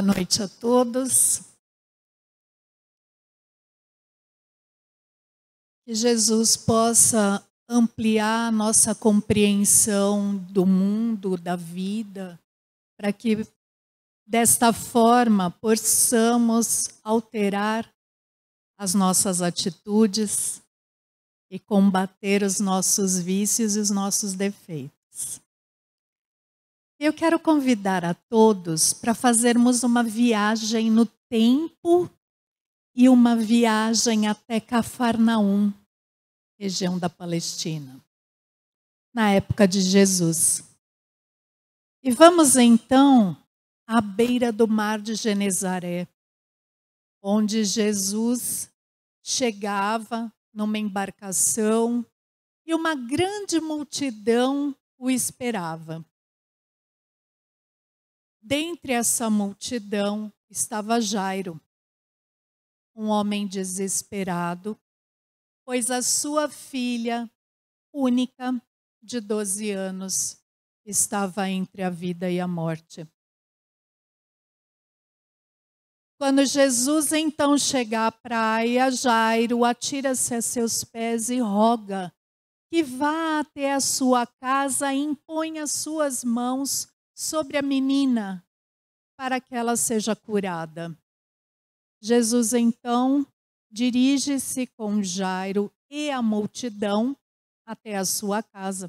Boa noite a todos. Que Jesus possa ampliar a nossa compreensão do mundo, da vida, para que desta forma possamos alterar as nossas atitudes e combater os nossos vícios e os nossos defeitos. Eu quero convidar a todos para fazermos uma viagem no tempo e uma viagem até Cafarnaum, região da Palestina, na época de Jesus. E vamos então à beira do mar de Genezaré, onde Jesus chegava numa embarcação e uma grande multidão o esperava. Dentre essa multidão estava Jairo, um homem desesperado, pois a sua filha única, de 12 anos, estava entre a vida e a morte. Quando Jesus então chega à praia, Jairo atira-se a seus pés e roga que vá até a sua casa e impõe as suas mãos sobre a menina para que ela seja curada. Jesus então dirige-se com Jairo e a multidão até a sua casa.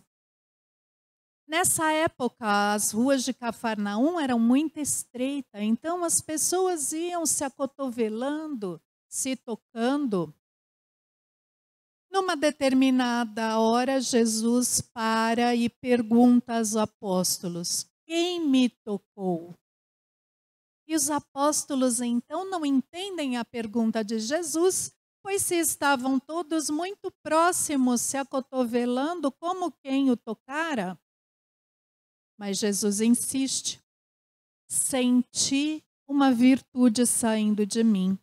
Nessa época, as ruas de Cafarnaum eram muito estreitas, então as pessoas iam se acotovelando, se tocando. Numa determinada hora, Jesus para e pergunta aos apóstolos: Quem me tocou? E os apóstolos então não entendem a pergunta de Jesus, pois se estavam todos muito próximos, se acotovelando como quem o tocara. Mas Jesus insiste: senti uma virtude saindo de mim.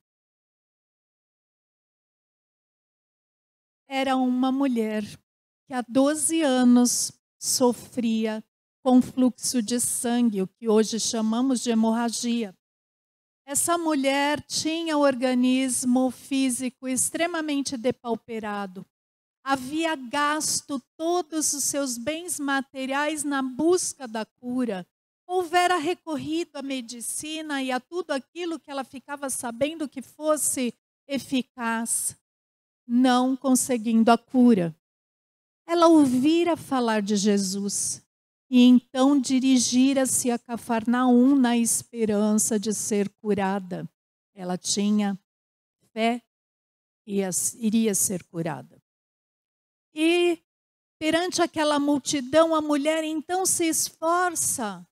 Era uma mulher que há 12 anos sofria com fluxo de sangue, o que hoje chamamos de hemorragia. Essa mulher tinha o organismo físico extremamente depauperado. Havia gasto todos os seus bens materiais na busca da cura. Houvera recorrido à medicina e a tudo aquilo que ela ficava sabendo que fosse eficaz, não conseguindo a cura. Ela ouvira falar de Jesus e então dirigira-se a Cafarnaum na esperança de ser curada. Ela tinha fé e iria ser curada. E perante aquela multidão, a mulher então se esforça.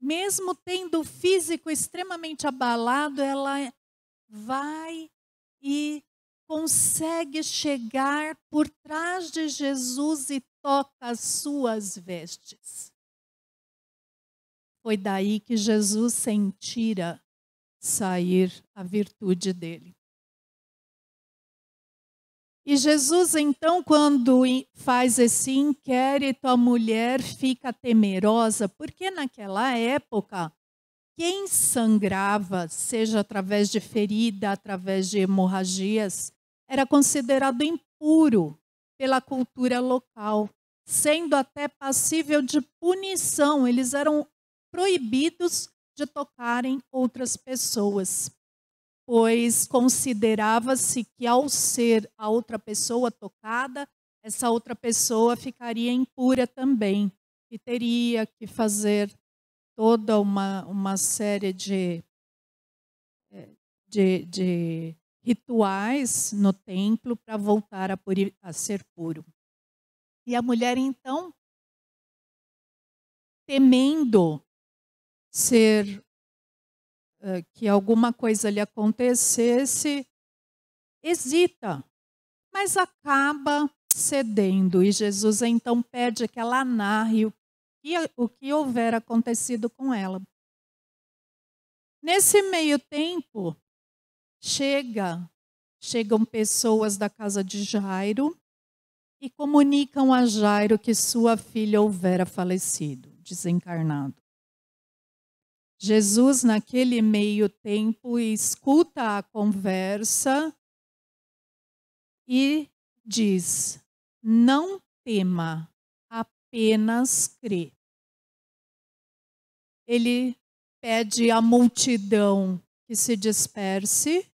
Mesmo tendo o físico extremamente abalado, ela vai e consegue chegar por trás de Jesus e toca as suas vestes. Foi daí que Jesus sentira sair a virtude dele. E Jesus, então, quando faz esse inquérito, a mulher fica temerosa, porque naquela época, quem sangrava, seja através de ferida, através de hemorragias, era considerado impuro pela cultura local, sendo até passível de punição, eles eram proibidos de tocarem outras pessoas, pois considerava-se que ao ser a outra pessoa tocada, essa outra pessoa ficaria impura também e teria que fazer toda uma, uma série de, eh, de, de rituais no templo para voltar a, puri, a ser puro. E a mulher, então, temendo ser eh, que alguma coisa lhe acontecesse, hesita, mas acaba cedendo. E Jesus então pede que ela narre o que, o que houver acontecido com ela. Nesse meio tempo, chega, chegam pessoas da casa de Jairo e comunicam a Jairo que sua filha houvera falecido, desencarnado. Jesus, naquele meio tempo, escuta a conversa e diz: Não tema, apenas crê. Ele pede à multidão que se disperse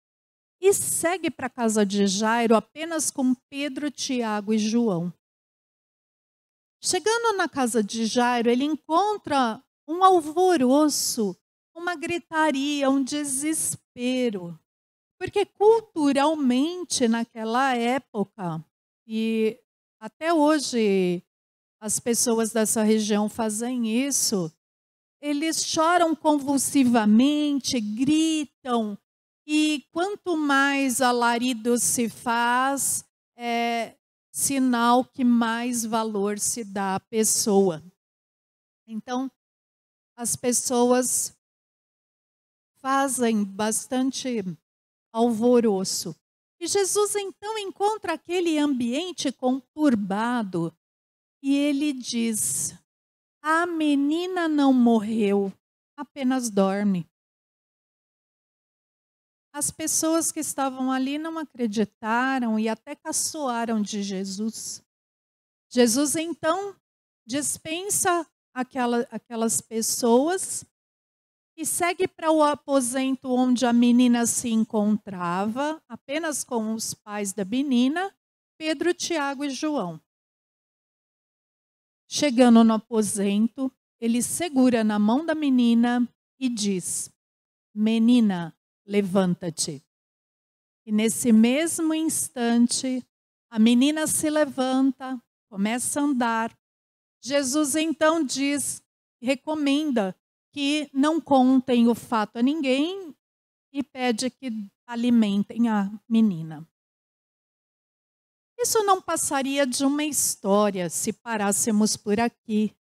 e segue para a casa de Jairo apenas com Pedro, Tiago e João. Chegando na casa de Jairo, ele encontra um alvoroço, uma gritaria, um desespero. Porque culturalmente, naquela época, e até hoje as pessoas dessa região fazem isso, eles choram convulsivamente, gritam, e quanto mais alarido se faz, é sinal que mais valor se dá à pessoa. Então, as pessoas fazem bastante alvoroço. E Jesus então encontra aquele ambiente conturbado e ele diz: A menina não morreu, apenas dorme. As pessoas que estavam ali não acreditaram e até caçoaram de Jesus. Jesus então dispensa aquela, aquelas pessoas e segue para o aposento onde a menina se encontrava, apenas com os pais da menina, Pedro, Tiago e João. Chegando no aposento, ele segura na mão da menina e diz: Menina, levanta-te. E nesse mesmo instante, a menina se levanta, começa a andar. Jesus então diz, recomenda que não contem o fato a ninguém e pede que alimentem a menina. Isso não passaria de uma história se parássemos por aqui,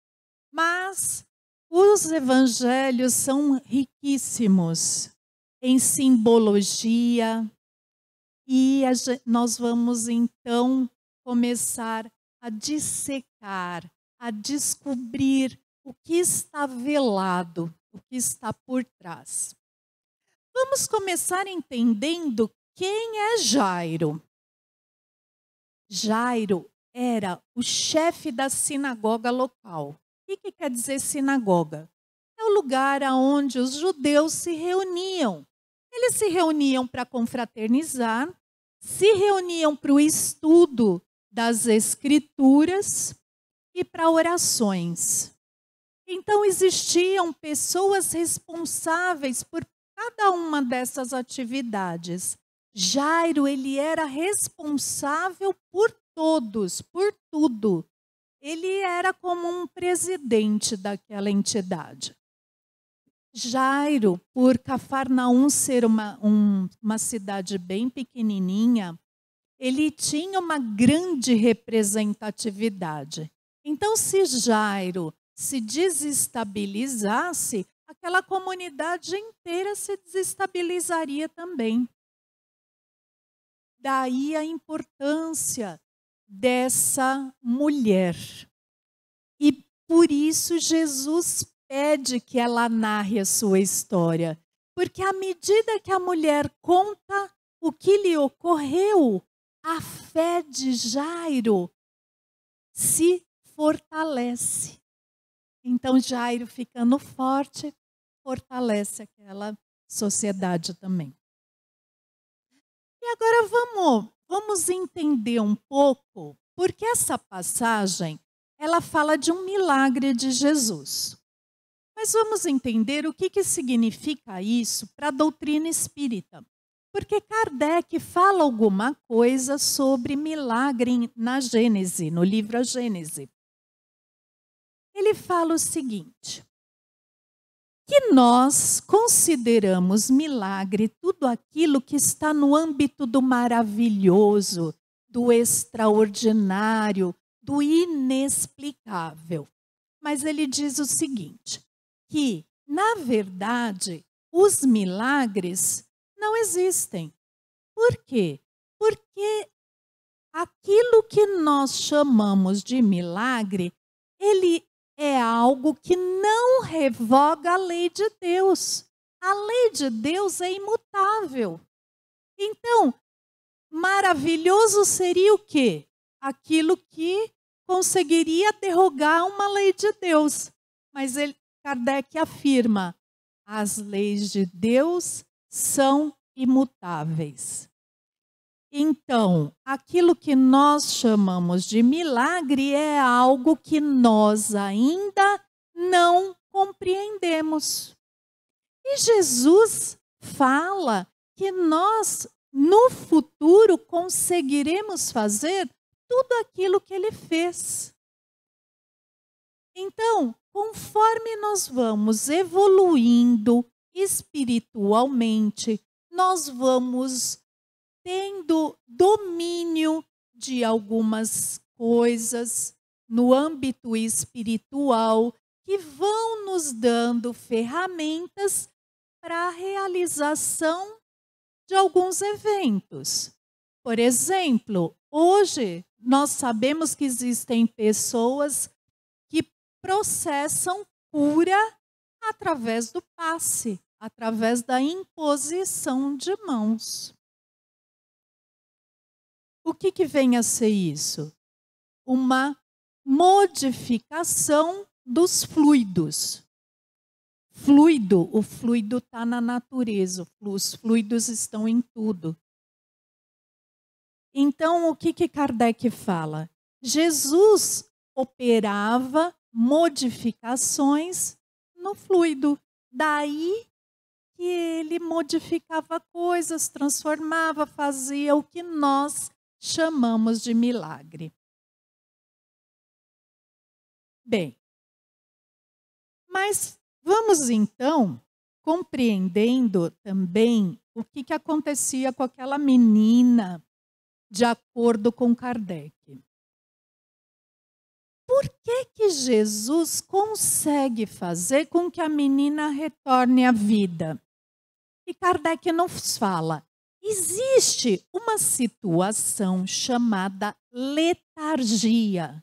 mas os evangelhos são riquíssimos em simbologia. E nós vamos então começar a dissecar, a descobrir o que está velado, o que está por trás. Vamos começar entendendo quem é Jairo. Jairo era o chefe da sinagoga local. O que, quer dizer sinagoga? É o lugar aonde os judeus se reuniam eles se reuniam para confraternizar, se reuniam para o estudo das Escrituras e para orações. Então, existiam pessoas responsáveis por cada uma dessas atividades. Jairo, ele era responsável por todos, por tudo. Ele era como um presidente daquela entidade. Jairo, por Cafarnaum ser uma, um, uma cidade bem pequenininha, ele tinha uma grande representatividade. Então, se Jairo se desestabilizasse, aquela comunidade inteira se desestabilizaria também. Daí a importância dessa mulher. E por isso Jesus pede que ela narre a sua história. Porque à medida que a mulher conta o que lhe ocorreu, a fé de Jairo se fortalece. Então, Jairo ficando forte, fortalece aquela sociedade também. E agora vamos, vamos entender um pouco, porque essa passagem ela fala de um milagre de Jesus. Mas vamos entender o que, que significa isso para a doutrina espírita. Porque Kardec fala alguma coisa sobre milagre na Gênese, no livro A Gênese. Ele fala o seguinte: que nós consideramos milagre tudo aquilo que está no âmbito do maravilhoso, do extraordinário, do inexplicável. Mas ele diz o seguinte: que, na verdade, os milagres não existem. Por quê? Porque aquilo que nós chamamos de milagre, ele é algo que não revoga a lei de Deus. A lei de Deus é imutável. Então, maravilhoso seria o quê? Aquilo que conseguiria derrogar uma lei de Deus. Mas ele, Kardec afirma: as leis de Deus são imutáveis. Então, aquilo que nós chamamos de milagre é algo que nós ainda não compreendemos. E Jesus fala que nós, no futuro, conseguiremos fazer tudo aquilo que ele fez. Então, Conforme nós vamos evoluindo espiritualmente, nós vamos tendo domínio de algumas coisas no âmbito espiritual que vão nos dando ferramentas para a realização de alguns eventos. Por exemplo, hoje nós sabemos que existem pessoas processam cura através do passe, através da imposição de mãos. O que, que vem a ser isso? Uma modificação dos fluidos. Fluido, o fluido está na natureza, os fluidos estão em tudo. Então, o que, que Kardec fala? Jesus operava modificações no fluido. Daí que ele modificava coisas, transformava, fazia o que nós chamamos de milagre. Bem, mas vamos então compreendendo também o que, que acontecia com aquela menina, de acordo com Kardec por que, que Jesus consegue fazer com que a menina retorne à vida? E Kardec nos fala: existe uma situação chamada letargia,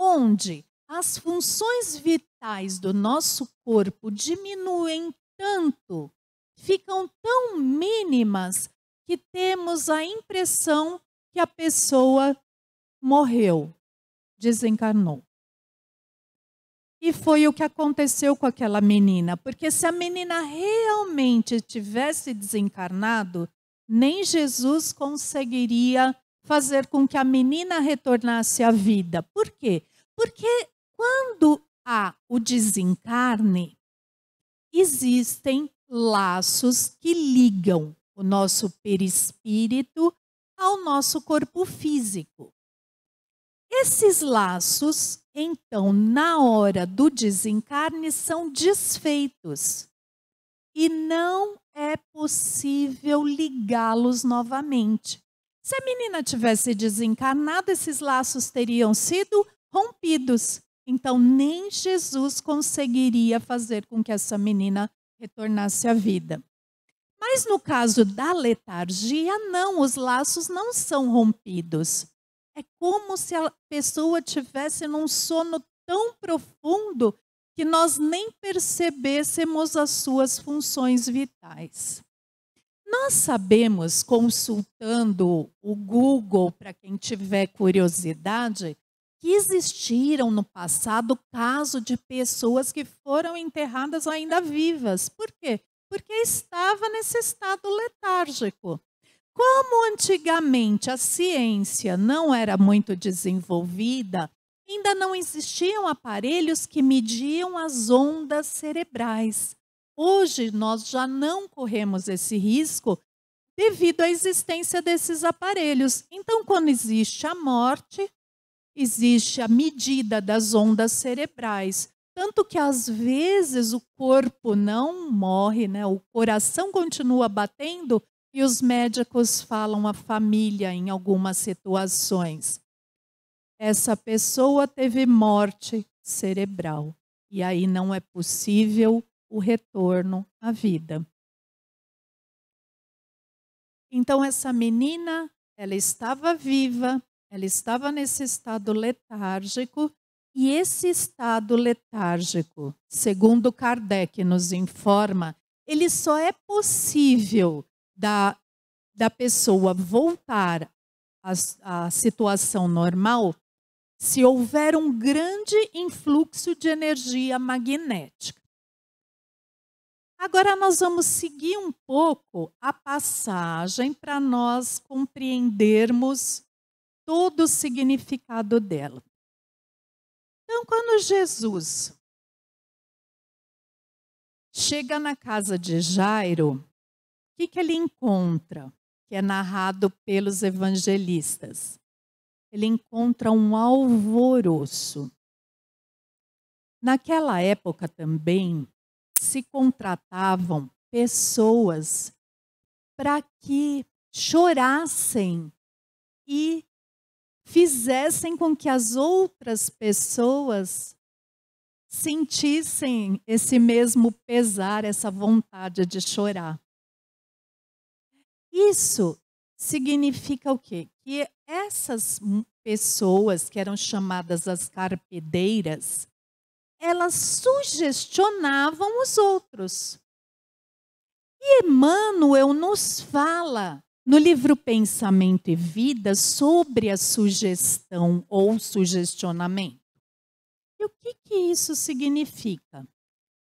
onde as funções vitais do nosso corpo diminuem tanto, ficam tão mínimas, que temos a impressão que a pessoa morreu desencarnou. E foi o que aconteceu com aquela menina, porque se a menina realmente tivesse desencarnado, nem Jesus conseguiria fazer com que a menina retornasse à vida. Por quê? Porque quando há o desencarne, existem laços que ligam o nosso perispírito ao nosso corpo físico. Esses laços, então, na hora do desencarne, são desfeitos e não é possível ligá-los novamente. Se a menina tivesse desencarnado, esses laços teriam sido rompidos. Então, nem Jesus conseguiria fazer com que essa menina retornasse à vida. Mas no caso da letargia, não, os laços não são rompidos. É como se a pessoa tivesse num sono tão profundo que nós nem percebêssemos as suas funções vitais. Nós sabemos, consultando o Google, para quem tiver curiosidade, que existiram no passado casos de pessoas que foram enterradas ainda vivas. Por quê? Porque estava nesse estado letárgico. Como antigamente a ciência não era muito desenvolvida, ainda não existiam aparelhos que mediam as ondas cerebrais. Hoje nós já não corremos esse risco devido à existência desses aparelhos. Então, quando existe a morte, existe a medida das ondas cerebrais. Tanto que às vezes o corpo não morre, né? o coração continua batendo, e os médicos falam à família em algumas situações. Essa pessoa teve morte cerebral e aí não é possível o retorno à vida. Então essa menina, ela estava viva, ela estava nesse estado letárgico e esse estado letárgico, segundo Kardec nos informa, ele só é possível da, da pessoa voltar à, à situação normal se houver um grande influxo de energia magnética. Agora nós vamos seguir um pouco a passagem para nós compreendermos todo o significado dela. Então, quando Jesus chega na casa de Jairo, que, que ele encontra, que é narrado pelos evangelistas? Ele encontra um alvoroço. Naquela época também se contratavam pessoas para que chorassem e fizessem com que as outras pessoas sentissem esse mesmo pesar, essa vontade de chorar. Isso significa o quê? Que essas pessoas que eram chamadas as carpedeiras, elas sugestionavam os outros. E Emmanuel nos fala no livro Pensamento e Vida sobre a sugestão ou sugestionamento. E o que, que isso significa?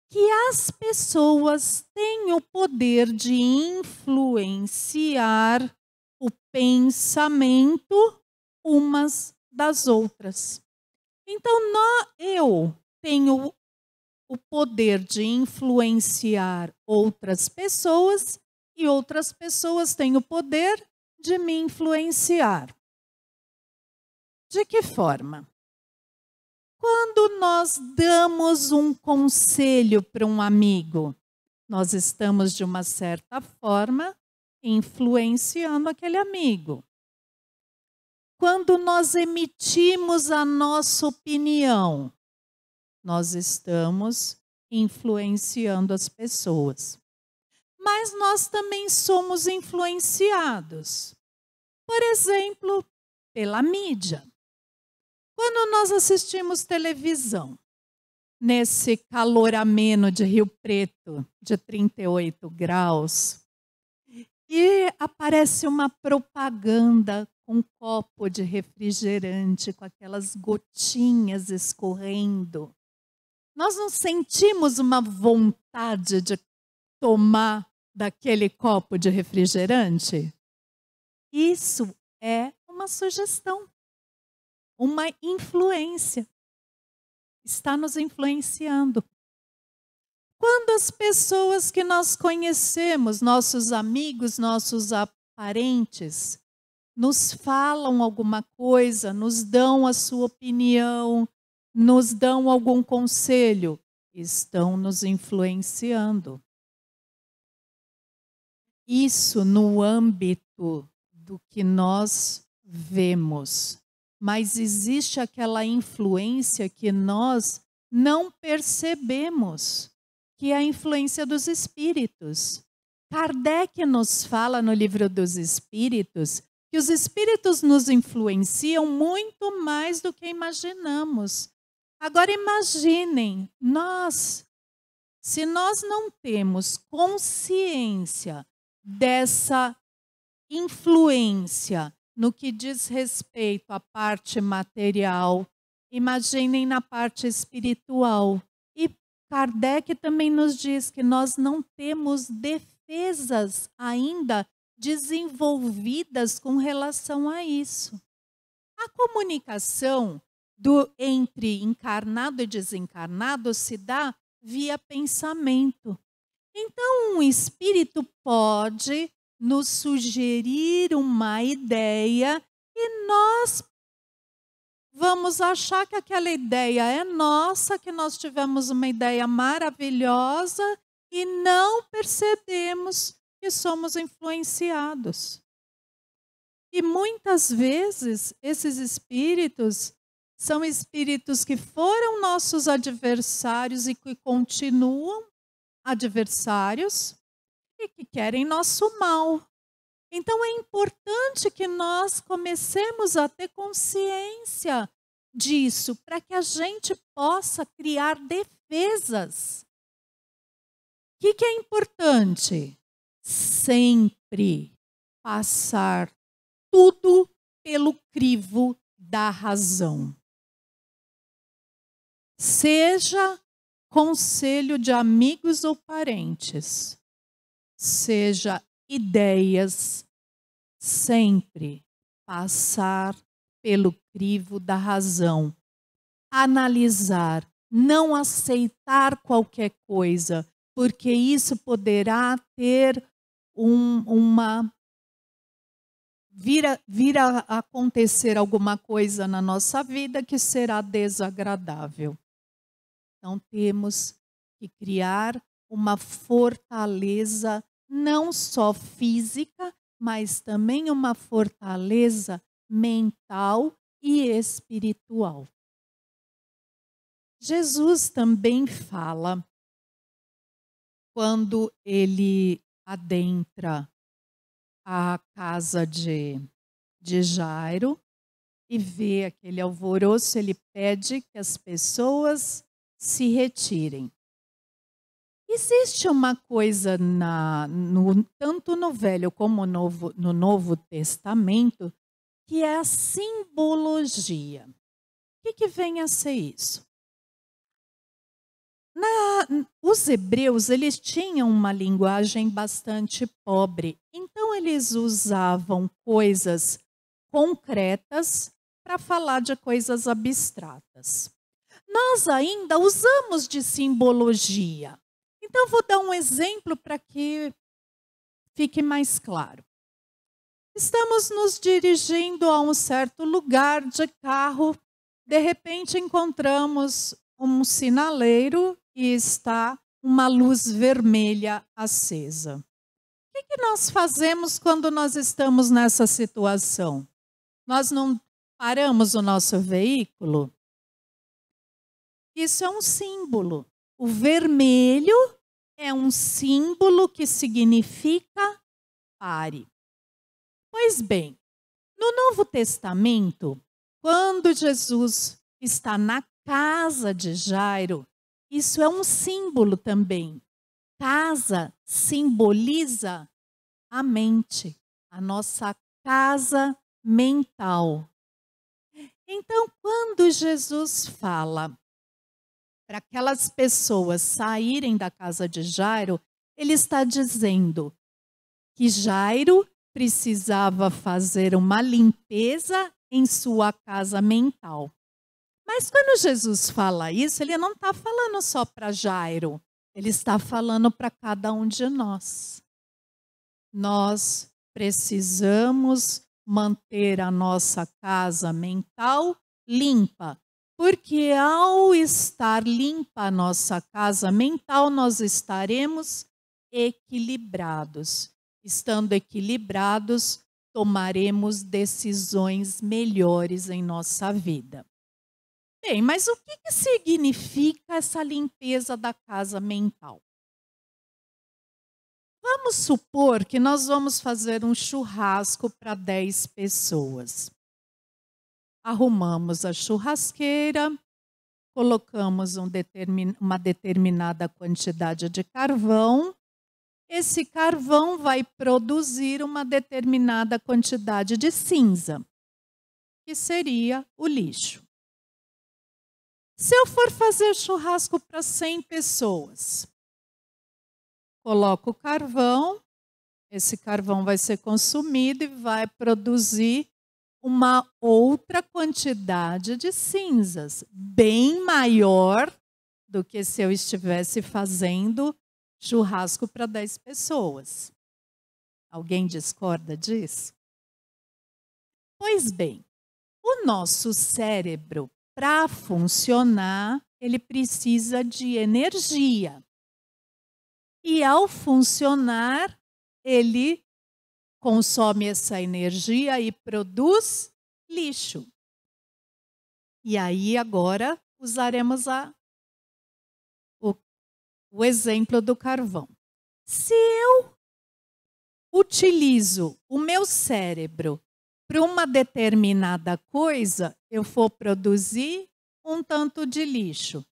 que as pessoas têm o poder de influenciar o pensamento umas das outras. Então, nó, eu tenho o poder de influenciar outras pessoas e outras pessoas têm o poder de me influenciar. De que forma? Quando nós damos um conselho para um amigo, nós estamos, de uma certa forma, influenciando aquele amigo. Quando nós emitimos a nossa opinião, nós estamos influenciando as pessoas. Mas nós também somos influenciados, por exemplo, pela mídia. Quando nós assistimos televisão, nesse calor ameno de Rio Preto, de 38 graus, e aparece uma propaganda com um copo de refrigerante, com aquelas gotinhas escorrendo. Nós não sentimos uma vontade de tomar daquele copo de refrigerante? Isso é uma sugestão uma influência. Está nos influenciando. Quando as pessoas que nós conhecemos, nossos amigos, nossos parentes, nos falam alguma coisa, nos dão a sua opinião, nos dão algum conselho? Estão nos influenciando. Isso no âmbito do que nós vemos, mas existe aquela influência que nós não percebemos, que é a influência dos espíritos. Kardec nos fala no livro dos Espíritos que os espíritos nos influenciam muito mais do que imaginamos. Agora imaginem, nós, se nós não temos consciência dessa influência no que diz respeito à parte material, imaginem na parte espiritual. E Kardec também nos diz que nós não temos defesas ainda desenvolvidas com relação a isso. A comunicação do entre encarnado e desencarnado se dá via pensamento. Então, um espírito pode nos sugerir uma ideia e nós vamos achar que aquela ideia é nossa, que nós tivemos uma ideia maravilhosa e não percebemos que somos influenciados. E muitas vezes esses espíritos são espíritos que foram nossos adversários e que continuam adversários, que querem nosso mal. Então é importante que nós comecemos a ter consciência disso, para que a gente possa criar defesas. O que, que é importante? Sempre passar tudo pelo crivo da razão. Seja conselho de amigos ou parentes, seja ideias sempre passar pelo crivo da razão, analisar, não aceitar qualquer coisa, porque isso poderá ter um, uma vira, vir a acontecer alguma coisa na nossa vida que será desagradável. Então temos que criar uma fortaleza não só física, mas também uma fortaleza mental e espiritual. Jesus também fala quando ele adentra a casa de, de Jairo e vê aquele alvoroço, ele pede que as pessoas se retirem. Existe uma coisa na, no, tanto no Velho como novo, no Novo Testamento que é a simbologia. O que, que vem a ser isso? Na, os hebreus eles tinham uma linguagem bastante pobre, então eles usavam coisas concretas para falar de coisas abstratas. Nós ainda usamos de simbologia, então, vou dar um exemplo para que fique mais claro. Estamos nos dirigindo a um certo lugar de carro. De repente, encontramos um sinaleiro e está uma luz vermelha acesa. O que, nós fazemos quando nós estamos nessa situação? Nós não paramos o nosso veículo? Isso é um símbolo. O vermelho é um símbolo que significa pare. Pois bem, no Novo Testamento, quando Jesus está na casa de Jairo, isso é um símbolo também. Casa simboliza a mente, a nossa casa mental. Então, quando Jesus fala, para aquelas pessoas saírem da casa de Jairo, ele está dizendo que Jairo precisava fazer uma limpeza em sua casa mental. Mas quando Jesus fala isso, ele não está falando só para Jairo, ele está falando para cada um de nós. Nós precisamos manter a nossa casa mental limpa porque ao estar limpa a nossa casa mental, nós estaremos equilibrados. Estando equilibrados, tomaremos decisões melhores em nossa vida. Bem, mas o que, que significa essa limpeza da casa mental? Vamos supor que nós vamos fazer um churrasco para 10 pessoas arrumamos a churrasqueira, colocamos um determin, uma determinada quantidade de carvão. Esse carvão vai produzir uma determinada quantidade de cinza, que seria o lixo. Se eu for fazer churrasco para 100 pessoas, coloco o carvão, esse carvão vai ser consumido e vai produzir uma outra quantidade de cinzas, bem maior do que se eu estivesse fazendo churrasco para 10 pessoas. Alguém discorda disso? Pois bem, o nosso cérebro, para funcionar, ele precisa de energia. E ao funcionar, ele consome essa energia e produz lixo. E aí agora usaremos a, o, o exemplo do carvão. Se eu utilizo o meu cérebro para uma determinada coisa, eu vou produzir um tanto de lixo.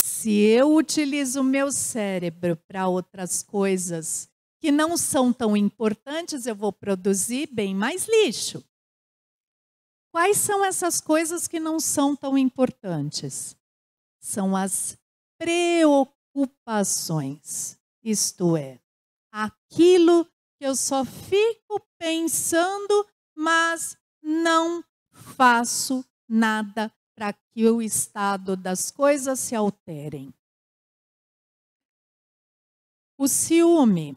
Se eu utilizo o meu cérebro para outras coisas que não são tão importantes, eu vou produzir bem mais lixo. Quais são essas coisas que não são tão importantes? São as preocupações, isto é, aquilo que eu só fico pensando, mas não faço nada para que o estado das coisas se alterem. O ciúme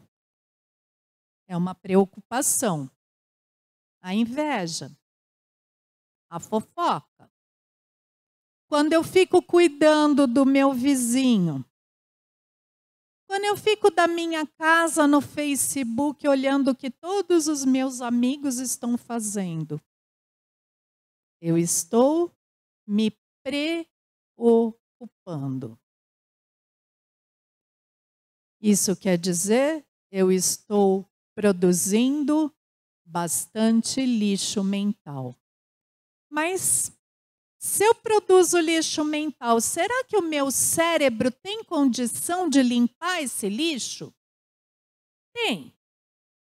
é uma preocupação. A inveja, a fofoca. Quando eu fico cuidando do meu vizinho, quando eu fico da minha casa no Facebook olhando o que todos os meus amigos estão fazendo, eu estou me preocupando. Isso quer dizer, eu estou produzindo bastante lixo mental. Mas se eu produzo lixo mental, será que o meu cérebro tem condição de limpar esse lixo? Tem.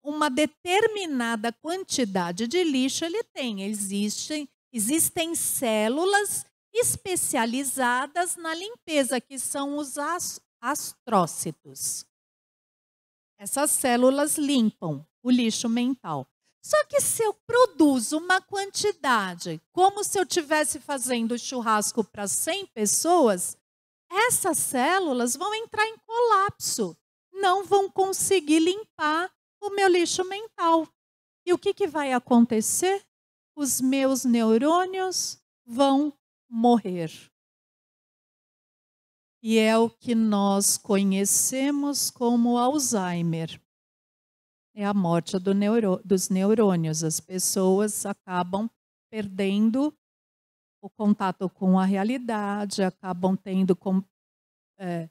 Uma determinada quantidade de lixo ele tem. Existem, existem células especializadas na limpeza, que são os astrócitos. Essas células limpam o lixo mental. Só que se eu produzo uma quantidade, como se eu estivesse fazendo churrasco para 100 pessoas, essas células vão entrar em colapso, não vão conseguir limpar o meu lixo mental. E o que, que vai acontecer? Os meus neurônios vão morrer e é o que nós conhecemos como Alzheimer. É a morte do neuro, dos neurônios. As pessoas acabam perdendo o contato com a realidade, acabam tendo com, é,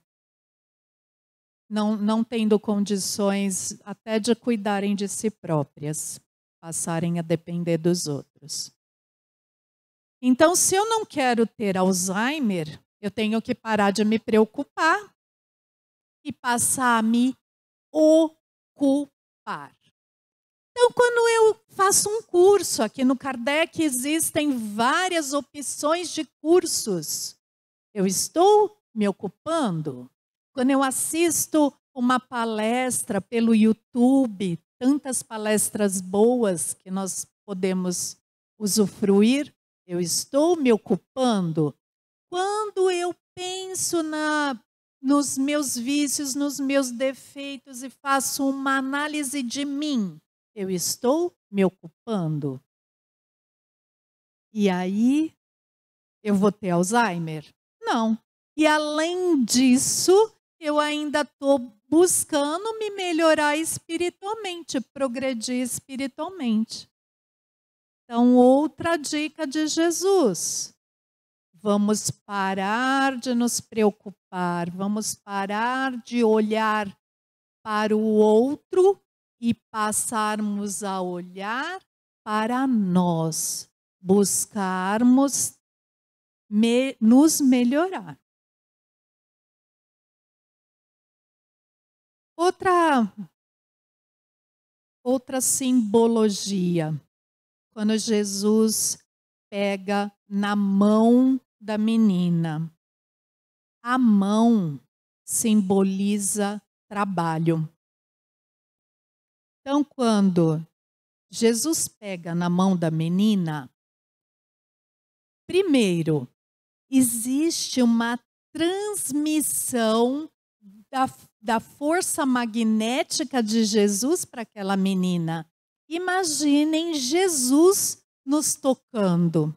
não, não tendo condições até de cuidarem de si próprias, passarem a depender dos outros. Então, se eu não quero ter Alzheimer, eu tenho que parar de me preocupar e passar a me ocupar. Então, quando eu faço um curso, aqui no Kardec existem várias opções de cursos. Eu estou me ocupando? Quando eu assisto uma palestra pelo YouTube, tantas palestras boas que nós podemos usufruir, eu estou me ocupando quando eu penso na nos meus vícios, nos meus defeitos e faço uma análise de mim, eu estou me ocupando. E aí eu vou ter Alzheimer? Não. E além disso, eu ainda estou buscando me melhorar espiritualmente, progredir espiritualmente. Então, outra dica de Jesus: Vamos parar de nos preocupar, vamos parar de olhar para o outro e passarmos a olhar para nós, buscarmos me, nos melhorar. Outra outra simbologia. Quando Jesus pega na mão da menina. A mão simboliza trabalho. Então, quando Jesus pega na mão da menina, primeiro, existe uma transmissão da, da força magnética de Jesus para aquela menina. Imaginem Jesus nos tocando.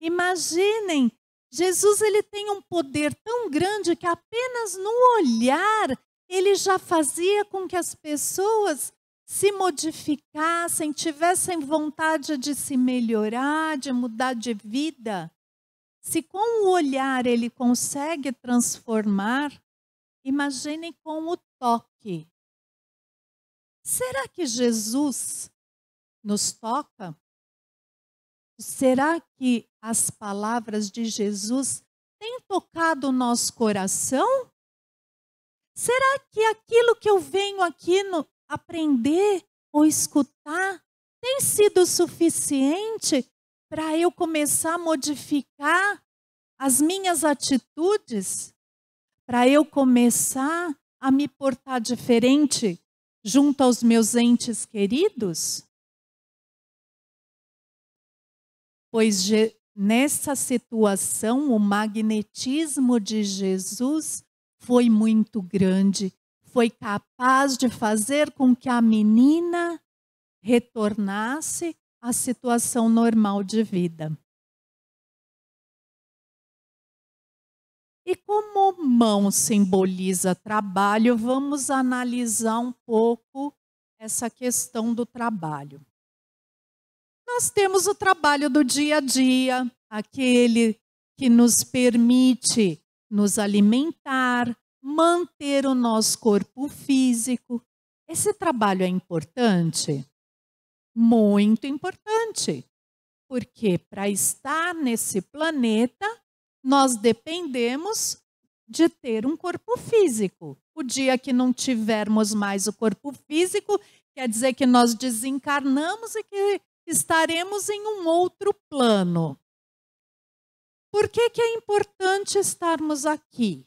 Imaginem, Jesus ele tem um poder tão grande que apenas no olhar ele já fazia com que as pessoas se modificassem, tivessem vontade de se melhorar, de mudar de vida. Se com o olhar ele consegue transformar, imaginem com o toque. Será que Jesus nos toca? Será que as palavras de Jesus têm tocado o nosso coração? Será que aquilo que eu venho aqui no, aprender ou escutar tem sido suficiente para eu começar a modificar as minhas atitudes? Para eu começar a me portar diferente junto aos meus entes queridos? pois nessa situação o magnetismo de Jesus foi muito grande, foi capaz de fazer com que a menina retornasse à situação normal de vida. E como mão simboliza trabalho, vamos analisar um pouco essa questão do trabalho. Nós temos o trabalho do dia a dia, aquele que nos permite nos alimentar, manter o nosso corpo físico. Esse trabalho é importante? Muito importante. Porque para estar nesse planeta, nós dependemos de ter um corpo físico. O dia que não tivermos mais o corpo físico, quer dizer que nós desencarnamos e que estaremos em um outro plano. Por que, que é importante estarmos aqui?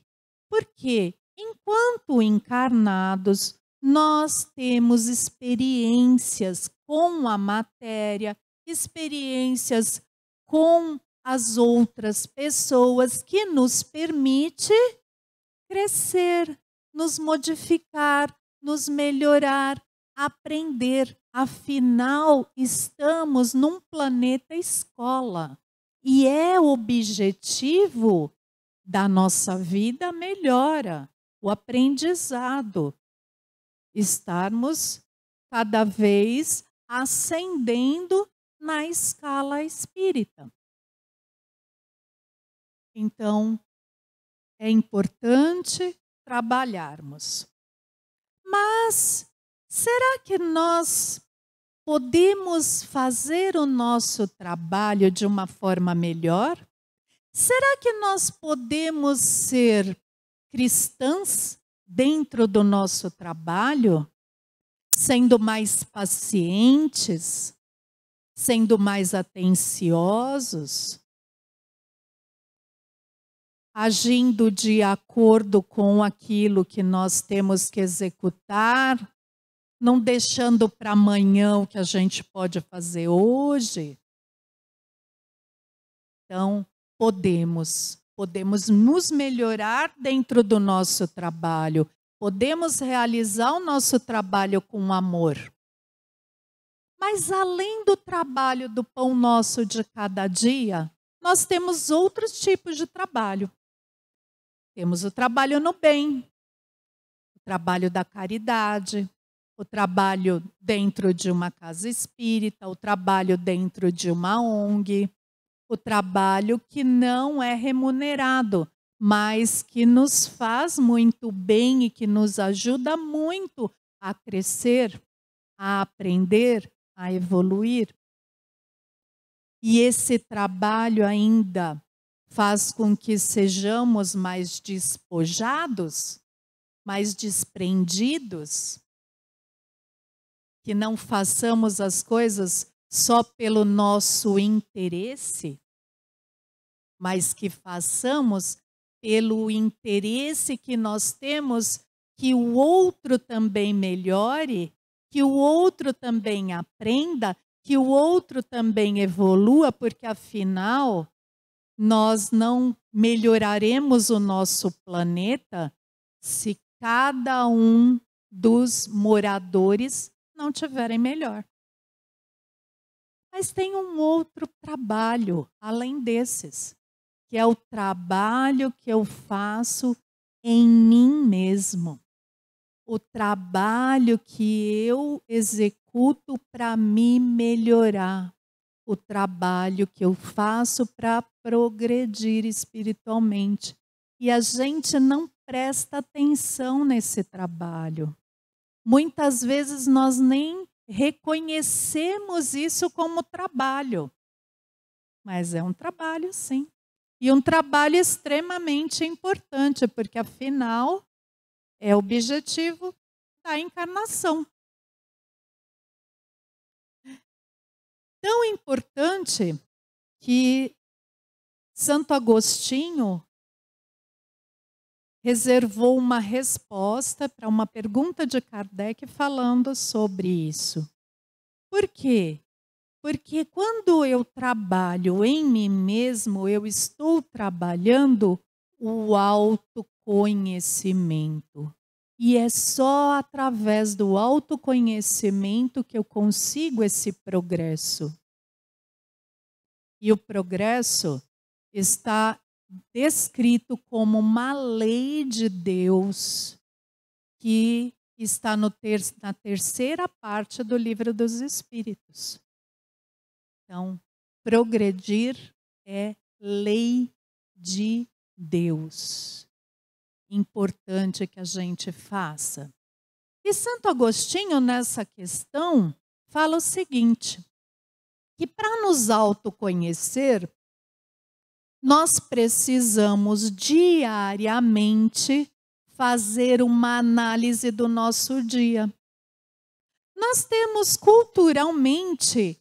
Porque, enquanto encarnados, nós temos experiências com a matéria, experiências com as outras pessoas que nos permite crescer, nos modificar, nos melhorar, aprender. Afinal, estamos num planeta escola e é objetivo da nossa vida melhora, o aprendizado. Estarmos cada vez ascendendo na escala espírita. Então, é importante trabalharmos. Mas Será que nós podemos fazer o nosso trabalho de uma forma melhor? Será que nós podemos ser cristãs dentro do nosso trabalho? Sendo mais pacientes? Sendo mais atenciosos? Agindo de acordo com aquilo que nós temos que executar não deixando para amanhã o que a gente pode fazer hoje. Então, podemos, podemos nos melhorar dentro do nosso trabalho, podemos realizar o nosso trabalho com amor. Mas além do trabalho do pão nosso de cada dia, nós temos outros tipos de trabalho. Temos o trabalho no bem, o trabalho da caridade, o trabalho dentro de uma casa espírita, o trabalho dentro de uma ONG, o trabalho que não é remunerado, mas que nos faz muito bem e que nos ajuda muito a crescer, a aprender, a evoluir. E esse trabalho ainda faz com que sejamos mais despojados, mais desprendidos, que não façamos as coisas só pelo nosso interesse, mas que façamos pelo interesse que nós temos que o outro também melhore, que o outro também aprenda, que o outro também evolua, porque afinal nós não melhoraremos o nosso planeta se cada um dos moradores não tiverem melhor. Mas tem um outro trabalho além desses, que é o trabalho que eu faço em mim mesmo. O trabalho que eu executo para me melhorar. O trabalho que eu faço para progredir espiritualmente. E a gente não presta atenção nesse trabalho. Muitas vezes nós nem reconhecemos isso como trabalho. Mas é um trabalho, sim. E um trabalho extremamente importante, porque afinal é o objetivo da encarnação. Tão importante que Santo Agostinho reservou uma resposta para uma pergunta de Kardec falando sobre isso. Por quê? Porque quando eu trabalho em mim mesmo, eu estou trabalhando o autoconhecimento. E é só através do autoconhecimento que eu consigo esse progresso. E o progresso está descrito como uma lei de Deus que está ter na terceira parte do livro dos Espíritos. Então, progredir é lei de Deus. Importante que a gente faça. E Santo Agostinho, nessa questão, fala o seguinte: que para nos autoconhecer, nós precisamos diariamente fazer uma análise do nosso dia. Nós temos culturalmente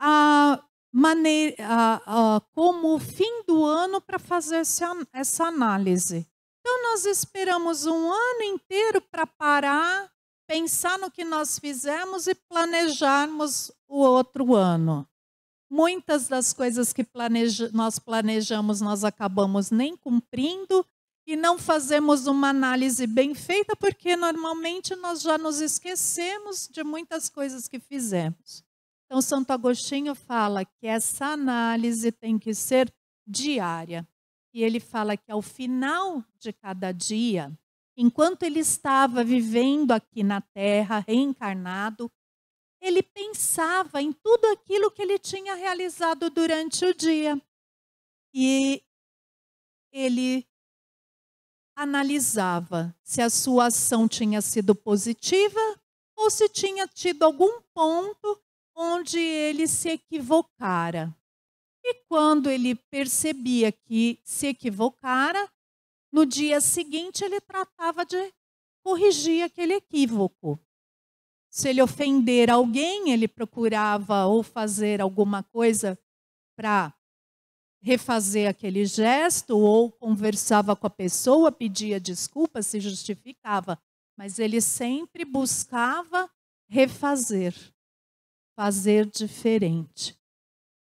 a maneira, a, a, como fim do ano para fazer essa, essa análise. Então, nós esperamos um ano inteiro para parar, pensar no que nós fizemos e planejarmos o outro ano. Muitas das coisas que planeja, nós planejamos, nós acabamos nem cumprindo e não fazemos uma análise bem feita, porque normalmente nós já nos esquecemos de muitas coisas que fizemos. Então, Santo Agostinho fala que essa análise tem que ser diária. E ele fala que ao final de cada dia, enquanto ele estava vivendo aqui na terra, reencarnado, ele pensava em tudo aquilo que ele tinha realizado durante o dia. E ele analisava se a sua ação tinha sido positiva ou se tinha tido algum ponto onde ele se equivocara. E quando ele percebia que se equivocara, no dia seguinte ele tratava de corrigir aquele equívoco se ele ofender alguém, ele procurava ou fazer alguma coisa para refazer aquele gesto, ou conversava com a pessoa, pedia desculpas, se justificava. Mas ele sempre buscava refazer, fazer diferente.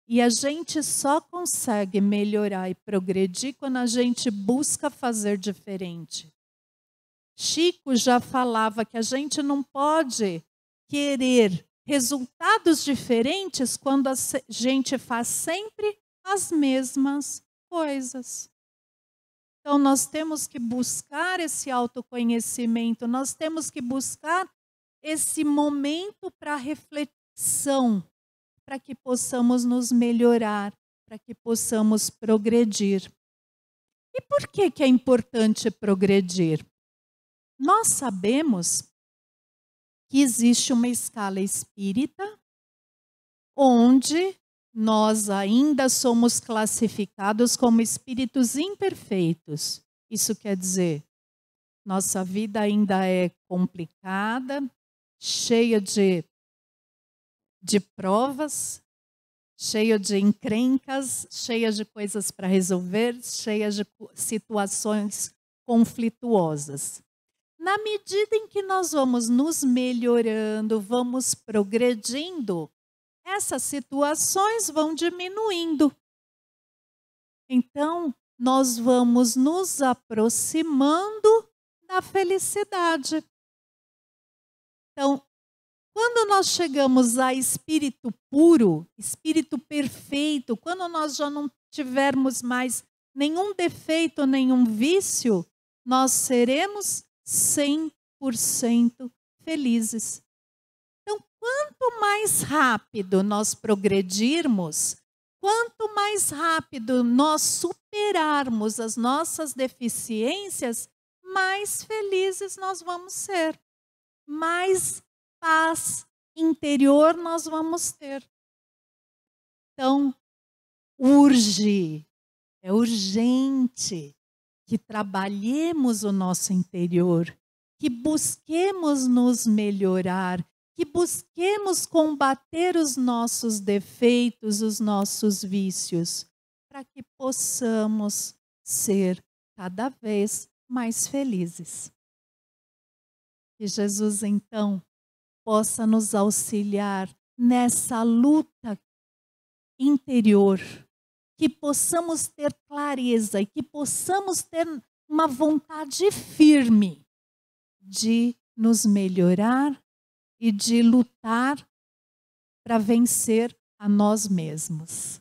E a gente só consegue melhorar e progredir quando a gente busca fazer diferente. Chico já falava que a gente não pode querer resultados diferentes quando a gente faz sempre as mesmas coisas. Então, nós temos que buscar esse autoconhecimento, nós temos que buscar esse momento para reflexão, para que possamos nos melhorar, para que possamos progredir. E por que, que é importante progredir? Nós sabemos que existe uma escala espírita onde nós ainda somos classificados como espíritos imperfeitos. Isso quer dizer, nossa vida ainda é complicada, cheia de, de provas, cheia de encrencas, cheia de coisas para resolver, cheia de situações conflituosas. Na medida em que nós vamos nos melhorando, vamos progredindo, essas situações vão diminuindo. Então, nós vamos nos aproximando da felicidade. Então, quando nós chegamos a espírito puro, espírito perfeito, quando nós já não tivermos mais nenhum defeito, nenhum vício, nós seremos 100% felizes. Então, quanto mais rápido nós progredirmos, quanto mais rápido nós superarmos as nossas deficiências, mais felizes nós vamos ser, mais paz interior nós vamos ter. Então, urge, é urgente que trabalhemos o nosso interior, que busquemos nos melhorar, que busquemos combater os nossos defeitos, os nossos vícios, para que possamos ser cada vez mais felizes. Que Jesus, então, possa nos auxiliar nessa luta interior que possamos ter clareza e que possamos ter uma vontade firme de nos melhorar e de lutar para vencer a nós mesmos.